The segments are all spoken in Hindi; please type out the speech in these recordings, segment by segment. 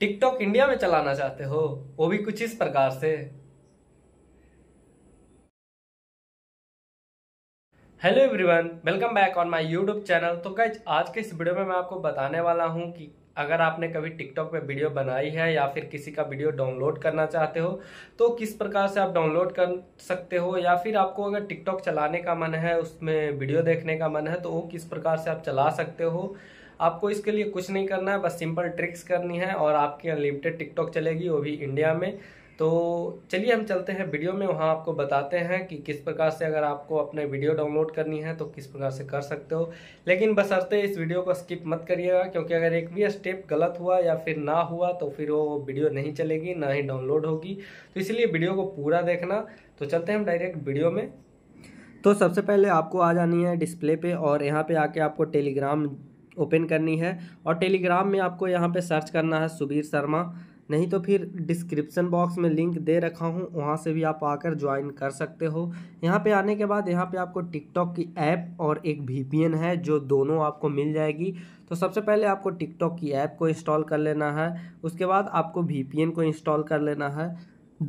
टिकटॉक इंडिया में चलाना चाहते हो वो भी कुछ इस प्रकार से hello everyone welcome back on my YouTube channel तो गाइज आज के इस वीडियो में मैं आपको बताने वाला हूं कि अगर आपने कभी टिकटॉक पे वीडियो बनाई है या फिर किसी का वीडियो डाउनलोड करना चाहते हो तो किस प्रकार से आप डाउनलोड कर सकते हो या फिर आपको अगर टिकटॉक चलाने का मन है उसमें वीडियो देखने का मन है तो वो किस प्रकार से आप चला सकते हो आपको इसके लिए कुछ नहीं करना है बस सिंपल ट्रिक्स करनी है और आपकी अनलिमिटेड टिकटॉक चलेगी वो भी इंडिया में तो चलिए हम चलते हैं वीडियो में वहाँ आपको बताते हैं कि किस प्रकार से अगर आपको अपने वीडियो डाउनलोड करनी है तो किस प्रकार से कर सकते हो लेकिन बस बसरते इस वीडियो को स्किप मत करिएगा क्योंकि अगर एक भी स्टेप गलत हुआ या फिर ना हुआ तो फिर वो वीडियो नहीं चलेगी ना ही डाउनलोड होगी तो इसलिए वीडियो को पूरा देखना तो चलते हैं हम डायरेक्ट वीडियो में तो सबसे पहले आपको आ जानी है डिस्प्ले पर और यहाँ पर आके आपको टेलीग्राम ओपन करनी है और टेलीग्राम में आपको यहाँ पर सर्च करना है सुबीर शर्मा नहीं तो फिर डिस्क्रिप्सन बॉक्स में लिंक दे रखा हूँ वहाँ से भी आप आकर ज्वाइन कर सकते हो यहाँ पे आने के बाद यहाँ पे आपको टिकटॉक की ऐप और एक वी है जो दोनों आपको मिल जाएगी तो सबसे पहले आपको टिकटॉक की ऐप को इंस्टॉल कर लेना है उसके बाद आपको वी को इंस्टॉल कर लेना है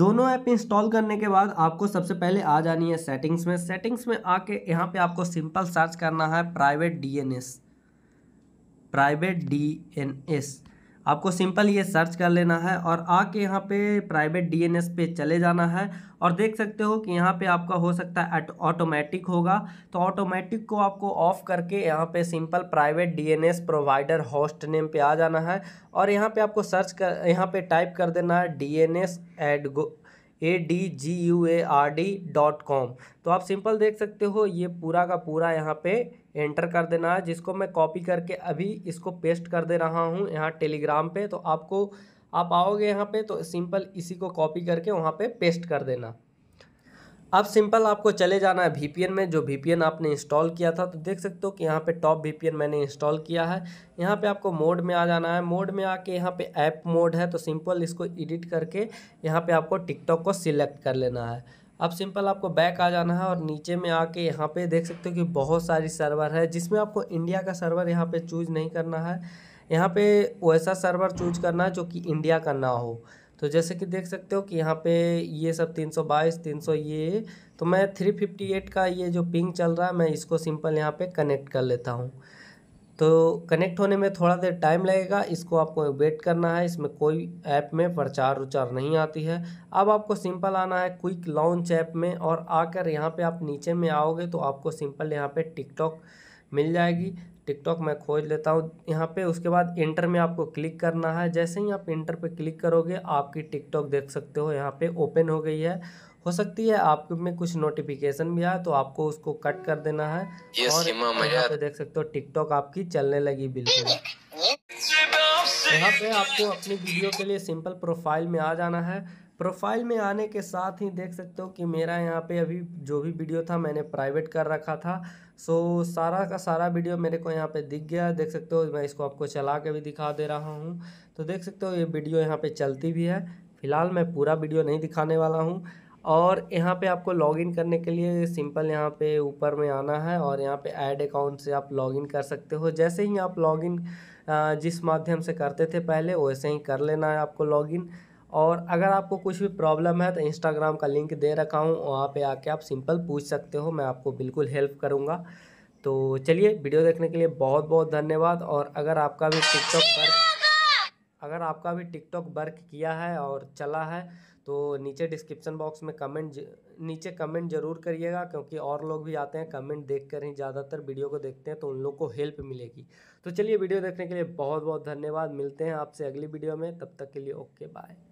दोनों ऐप इंस्टॉल करने के बाद आपको सबसे पहले आ जानी है सेटिंग्स में सेटिंग्स में आके यहाँ पे आपको सिंपल सर्च करना है प्राइवेट डीएनएस प्राइवेट डीएनएस आपको सिंपल ये सर्च कर लेना है और आके यहाँ पे प्राइवेट डीएनएस पे चले जाना है और देख सकते हो कि यहाँ पे आपका हो सकता है ऑटोमेटिक होगा तो ऑटोमेटिक को आपको ऑफ़ करके यहाँ पे simple private DNS provider host name पे आ जाना है और यहाँ पे आपको सर्च कर यहाँ पे टाइप कर देना है D N S go A D G U A R D dot com तो आप सिंपल देख सकते हो ये पूरा का पूरा यहाँ पे एंटर कर देना है जिसको मैं कॉपी करके अभी इसको पेस्ट कर दे रहा हूँ यहाँ टेलीग्राम पे तो आपको आप आओगे यहाँ पे तो सिंपल इसी को कॉपी करके वहाँ पे पेस्ट कर देना अब सिंपल आपको चले जाना है वी में जो वी आपने इंस्टॉल किया था तो देख सकते हो कि यहाँ पे टॉप वी मैंने इंस्टॉल किया है यहाँ पे आपको मोड में आ जाना है मोड में आके यहाँ पे ऐप मोड है तो सिंपल इसको एडिट करके यहाँ पे आपको टिकटॉक को सिलेक्ट कर लेना है अब सिंपल आपको बैक आ जाना है और नीचे में आके यहाँ पे देख सकते हो कि बहुत सारी सर्वर है जिसमें आपको इंडिया का सर्वर यहाँ पे चूज नहीं करना है यहाँ पे वैसा सर्वर चूज करना है जो कि इंडिया का ना हो तो जैसे कि देख सकते हो कि यहाँ पे ये सब 322 300 ये तो मैं 358 का ये जो पिंग चल रहा है मैं इसको सिंपल यहाँ पे कनेक्ट कर लेता हूँ तो कनेक्ट होने में थोड़ा देर टाइम लगेगा इसको आपको वेट करना है इसमें कोई ऐप में प्रचार उचार नहीं आती है अब आपको सिंपल आना है क्विक लॉन्च ऐप में और आकर यहाँ पे आप नीचे में आओगे तो आपको सिंपल यहाँ पे टिकटॉक मिल जाएगी टिकटॉक मैं खोज लेता हूँ यहाँ पे उसके बाद इंटर में आपको क्लिक करना है जैसे ही आप इंटर पे क्लिक करोगे आपकी टिकटॉक देख सकते हो यहाँ पे ओपन हो गई है हो सकती है आपके में कुछ नोटिफिकेशन भी आए तो आपको उसको कट कर देना है और यहाँ पे देख सकते हो टिकटॉक आपकी चलने लगी बिल्कुल यहाँ पे आपको अपनी वीडियो के लिए सिंपल प्रोफाइल में आ जाना है प्रोफाइल में आने के साथ ही देख सकते हो कि मेरा यहाँ पे अभी जो भी वीडियो था मैंने प्राइवेट कर रखा था सो सारा का सारा वीडियो मेरे को यहाँ पे दिख गया देख सकते हो मैं इसको आपको चला के भी दिखा दे रहा हूँ तो देख सकते हो ये वीडियो यहाँ पे चलती भी है फ़िलहाल मैं पूरा वीडियो नहीं दिखाने वाला हूँ और यहाँ पर आपको लॉगिन करने के लिए सिंपल यहाँ पर ऊपर में आना है और यहाँ पर एड अकाउंट से आप लॉगिन कर सकते हो जैसे ही आप लॉगिन जिस माध्यम से करते थे पहले वैसे ही कर लेना है आपको लॉगिन और अगर आपको कुछ भी प्रॉब्लम है तो इंस्टाग्राम का लिंक दे रखा हूँ वहाँ पे आके आप सिंपल पूछ सकते हो मैं आपको बिल्कुल हेल्प करूँगा तो चलिए वीडियो देखने के लिए बहुत बहुत धन्यवाद और अगर आपका भी टिकटॉक वर्क अगर आपका भी टिकटॉक वर्क किया है और चला है तो नीचे डिस्क्रिप्शन बॉक्स में कमेंट ज... नीचे कमेंट ज़रूर करिएगा क्योंकि और लोग भी आते हैं कमेंट देख कर ही ज़्यादातर वीडियो को देखते हैं तो उन लोग को हेल्प मिलेगी तो चलिए वीडियो देखने के लिए बहुत बहुत धन्यवाद मिलते हैं आपसे अगली वीडियो में तब तक के लिए ओके बाय